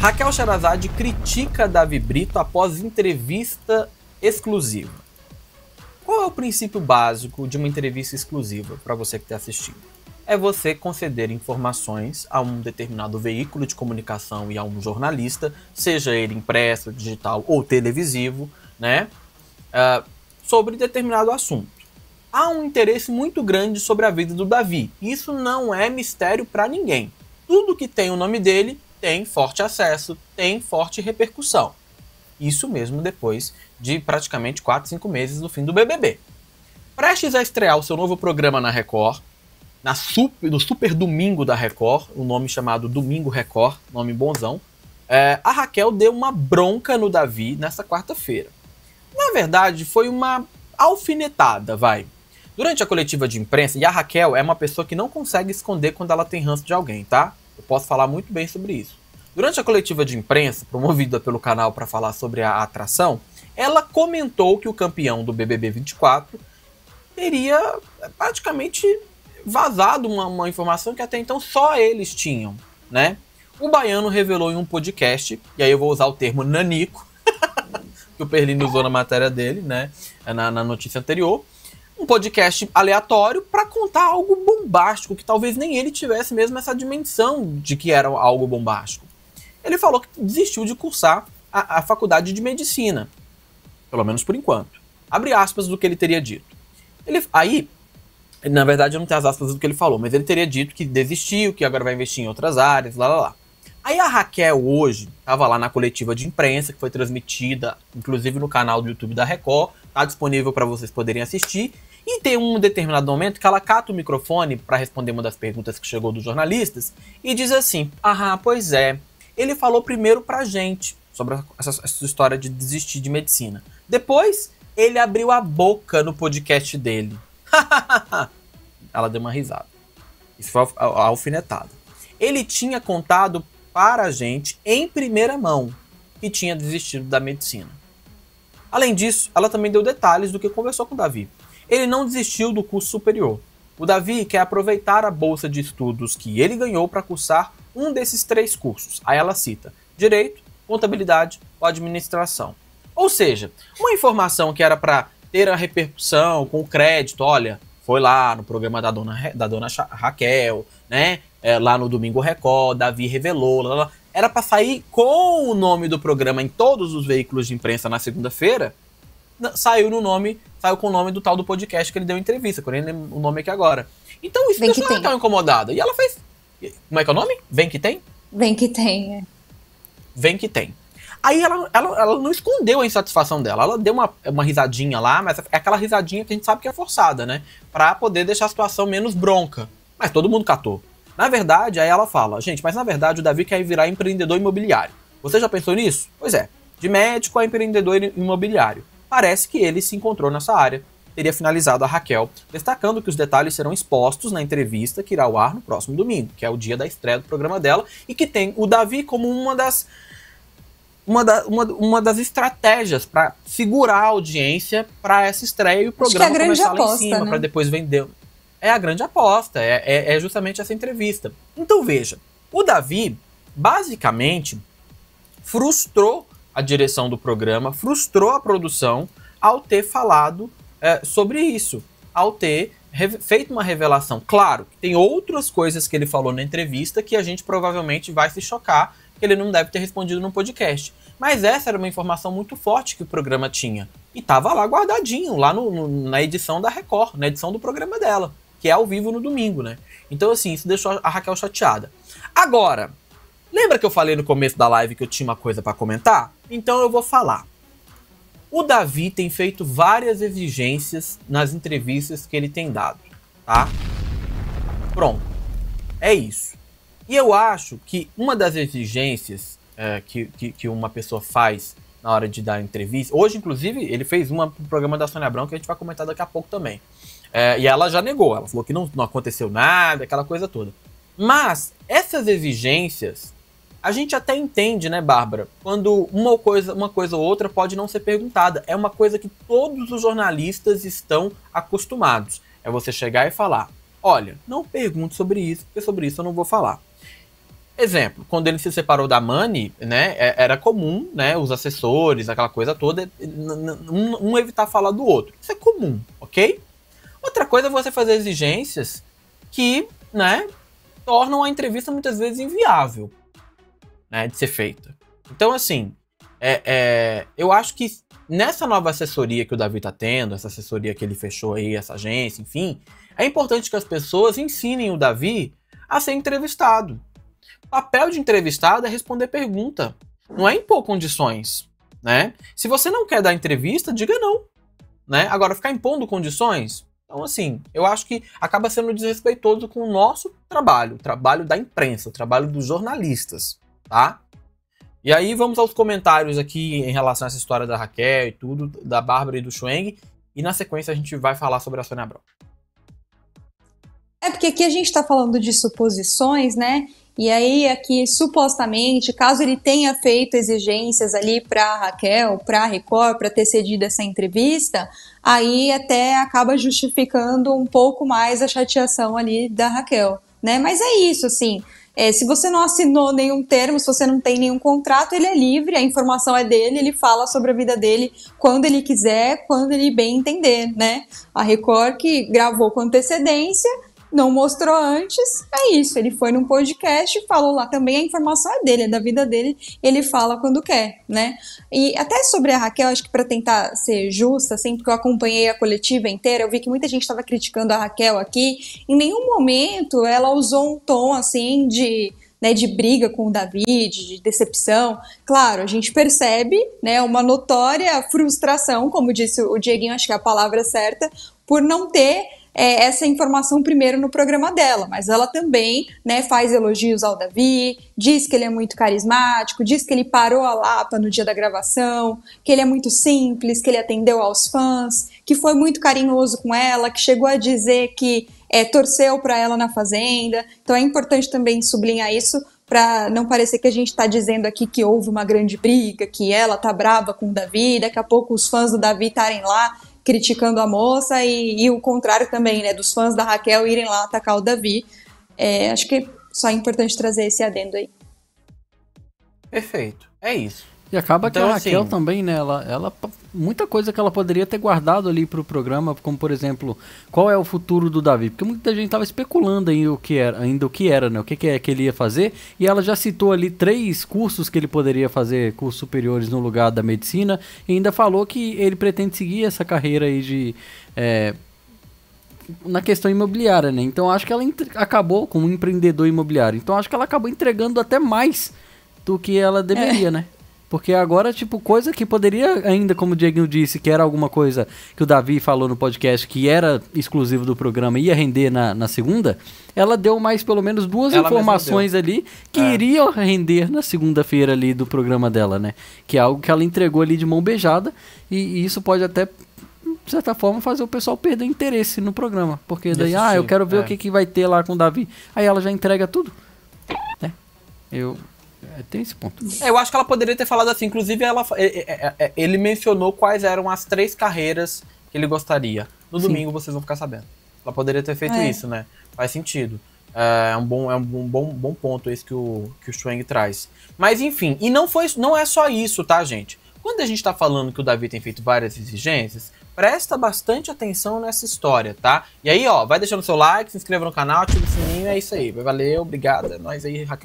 Raquel Charazade critica Davi Brito após entrevista exclusiva. Qual é o princípio básico de uma entrevista exclusiva para você que está assistindo? É você conceder informações a um determinado veículo de comunicação e a um jornalista, seja ele impresso, digital ou televisivo, né? Uh, sobre determinado assunto. Há um interesse muito grande sobre a vida do Davi. Isso não é mistério para ninguém. Tudo que tem o nome dele tem forte acesso, tem forte repercussão. Isso mesmo depois de praticamente 4, 5 meses do fim do BBB. Prestes a estrear o seu novo programa na Record, na super, no Super Domingo da Record, o um nome chamado Domingo Record, nome bonzão, é, a Raquel deu uma bronca no Davi nessa quarta-feira. Na verdade, foi uma alfinetada, vai. Durante a coletiva de imprensa, e a Raquel é uma pessoa que não consegue esconder quando ela tem ranço de alguém, tá? Eu posso falar muito bem sobre isso. Durante a coletiva de imprensa, promovida pelo canal para falar sobre a atração, ela comentou que o campeão do BBB 24 teria praticamente vazado uma, uma informação que até então só eles tinham, né? O baiano revelou em um podcast, e aí eu vou usar o termo nanico, que o Perlini usou na matéria dele, né? Na, na notícia anterior. Um podcast aleatório para contar algo bombástico, que talvez nem ele tivesse mesmo essa dimensão de que era algo bombástico. Ele falou que desistiu de cursar a, a faculdade de medicina, pelo menos por enquanto. Abre aspas do que ele teria dito. Ele, aí, na verdade, eu não tenho as aspas do que ele falou, mas ele teria dito que desistiu, que agora vai investir em outras áreas, lá lá lá. Aí a Raquel hoje estava lá na coletiva de imprensa, que foi transmitida, inclusive no canal do YouTube da Record, tá disponível para vocês poderem assistir. E tem um determinado momento que ela cata o microfone para responder uma das perguntas que chegou dos jornalistas e diz assim: "Aham, pois é. Ele falou primeiro pra gente sobre essa, essa história de desistir de medicina. Depois, ele abriu a boca no podcast dele." ela deu uma risada. Isso foi a alfinetada. Ele tinha contado para a gente em primeira mão que tinha desistido da medicina. Além disso, ela também deu detalhes do que conversou com Davi. Ele não desistiu do curso superior. O Davi quer aproveitar a bolsa de estudos que ele ganhou para cursar um desses três cursos. Aí ela cita Direito, Contabilidade ou Administração. Ou seja, uma informação que era para ter a repercussão com o crédito, olha, foi lá no programa da dona, da dona Raquel, né? É, lá no Domingo Record, Davi revelou, lá, lá. era para sair com o nome do programa em todos os veículos de imprensa na segunda-feira saiu no nome, saiu com o nome do tal do podcast que ele deu entrevista, que o nome aqui agora. Então isso deixou ela tão incomodada. E ela fez. Como é que é o nome? Vem que tem? Vem que tem. É. Vem que tem. Aí ela, ela, ela não escondeu a insatisfação dela. Ela deu uma, uma risadinha lá, mas é aquela risadinha que a gente sabe que é forçada, né? Pra poder deixar a situação menos bronca. Mas todo mundo catou. Na verdade, aí ela fala, gente, mas na verdade o Davi quer virar empreendedor imobiliário. Você já pensou nisso? Pois é, de médico a empreendedor imobiliário parece que ele se encontrou nessa área. Teria finalizado a Raquel, destacando que os detalhes serão expostos na entrevista que irá ao ar no próximo domingo, que é o dia da estreia do programa dela, e que tem o Davi como uma das uma, da, uma, uma, das estratégias para segurar a audiência para essa estreia e o é programa é começar aposta, lá em cima né? para depois vender. É a grande aposta, é, é, é, justamente essa entrevista. Então veja, o Davi basicamente frustrou a direção do programa, frustrou a produção ao ter falado é, sobre isso, ao ter feito uma revelação. Claro, tem outras coisas que ele falou na entrevista que a gente provavelmente vai se chocar, que ele não deve ter respondido no podcast. Mas essa era uma informação muito forte que o programa tinha. E estava lá guardadinho, lá no, no, na edição da Record, na edição do programa dela, que é ao vivo no domingo, né? Então, assim, isso deixou a Raquel chateada. Agora, Lembra que eu falei no começo da live que eu tinha uma coisa para comentar? Então eu vou falar. O Davi tem feito várias exigências nas entrevistas que ele tem dado, tá? Pronto. É isso. E eu acho que uma das exigências é, que, que, que, uma pessoa faz na hora de dar entrevista. Hoje, inclusive, ele fez uma pro programa da Sônia Abrão que a gente vai comentar daqui a pouco também. É, e ela já negou, ela falou que não, não aconteceu nada, aquela coisa toda. Mas essas exigências a gente até entende, né, Bárbara, quando uma coisa, uma coisa ou outra pode não ser perguntada. É uma coisa que todos os jornalistas estão acostumados. É você chegar e falar: "Olha, não pergunte sobre isso, porque sobre isso eu não vou falar". Exemplo, quando ele se separou da Mani, né, é, era comum, né, os assessores, aquela coisa toda, é, um, evitar falar do outro. Isso é comum, ok? Outra coisa é você fazer exigências que, né, tornam a entrevista muitas vezes inviável né, de ser feita. Então, assim, é, é, eu acho que nessa nova assessoria que o Davi está tendo, essa assessoria que ele fechou aí, essa agência, enfim, é importante que as pessoas ensinem o Davi a ser entrevistado. O papel de entrevistado é responder pergunta, não é impor condições, né? Se você não quer dar entrevista, diga não, né? Agora, ficar impondo condições, então, assim, eu acho que acaba sendo desrespeitoso com o nosso trabalho, o trabalho da imprensa, o trabalho dos jornalistas tá? E aí vamos aos comentários aqui em relação a essa história da Raquel e tudo, da Bárbara e do Schweng. E na sequência a gente vai falar sobre a Sônia Abrão. É porque aqui a gente está falando de suposições, né? E aí aqui supostamente, caso ele tenha feito exigências ali para Raquel, para Record, para ter cedido essa entrevista, aí até acaba justificando um pouco mais a chateação ali da Raquel né? Mas é isso, assim. É, se você não assinou nenhum termo, se você não tem nenhum contrato, ele é livre, a informação é dele, ele fala sobre a vida dele quando ele quiser, quando ele bem entender, né? A Record que gravou com antecedência, não mostrou antes, é isso. Ele foi num podcast, falou lá também, a informação é dele, é da vida dele, ele fala quando quer, né? E até sobre a Raquel, acho que para tentar ser justa, assim, porque eu acompanhei a coletiva inteira, eu vi que muita gente estava criticando a Raquel aqui. Em nenhum momento ela usou um tom assim de. Né, de briga com o David, de decepção. Claro, a gente percebe né, uma notória frustração, como disse o Dieguinho, acho que é a palavra certa, por não ter é, essa informação primeiro no programa dela, mas ela também né, faz elogios ao Davi, diz que ele é muito carismático, diz que ele parou a Lapa no dia da gravação, que ele é muito simples, que ele atendeu aos fãs, que foi muito carinhoso com ela, que chegou a dizer que é, torceu para ela na Fazenda. Então é importante também sublinhar isso para não parecer que a gente está dizendo aqui que houve uma grande briga, que ela tá brava com o Davi, daqui a pouco os fãs do Davi estarem lá criticando a moça e, e, o contrário também, né? Dos fãs da Raquel irem lá atacar o Davi. É, acho que é só é importante trazer esse adendo aí. Perfeito. É isso. E acaba então, que a assim, Raquel também, né? Ela, ela, muita coisa que ela poderia ter guardado ali para o programa, como por exemplo, qual é o futuro do Davi? Porque muita gente estava especulando aí o que era, ainda o que era, né? O que, que é que ele ia fazer? E ela já citou ali três cursos que ele poderia fazer, cursos superiores no lugar da medicina, e ainda falou que ele pretende seguir essa carreira aí de. É, na questão imobiliária, né? Então acho que ela acabou como um empreendedor imobiliário. Então acho que ela acabou entregando até mais do que ela deveria, é. né? Porque agora, tipo, coisa que poderia ainda, como o Dieguinho disse, que era alguma coisa que o Davi falou no podcast, que era exclusivo do programa ia render na, na segunda, ela deu mais pelo menos duas ela informações ali que é. iriam render na segunda-feira ali do programa dela, né? Que é algo que ela entregou ali de mão beijada, e, e isso pode até de certa forma, fazer o pessoal perder interesse no programa. Porque daí, Isso ah, sim, eu quero ver é. o que, que vai ter lá com o Davi. Aí ela já entrega tudo. Né? Eu, é, tem esse ponto. É, eu acho que ela poderia ter falado assim. Inclusive, ela, é, é, é, ele mencionou quais eram as três carreiras que ele gostaria. No Sim. domingo vocês vão ficar sabendo. Ela poderia ter feito é. isso, né? Faz sentido. É um bom, é um bom, bom ponto esse que o, que o Schwang traz. Mas enfim, e não, foi, não é só isso, tá, gente? Quando a gente tá falando que o Davi tem feito várias exigências, presta bastante atenção nessa história, tá? E aí, ó, vai deixando seu like, se inscreva no canal, ativa o sininho, é isso aí. Valeu, obrigada É nóis aí, Raquel.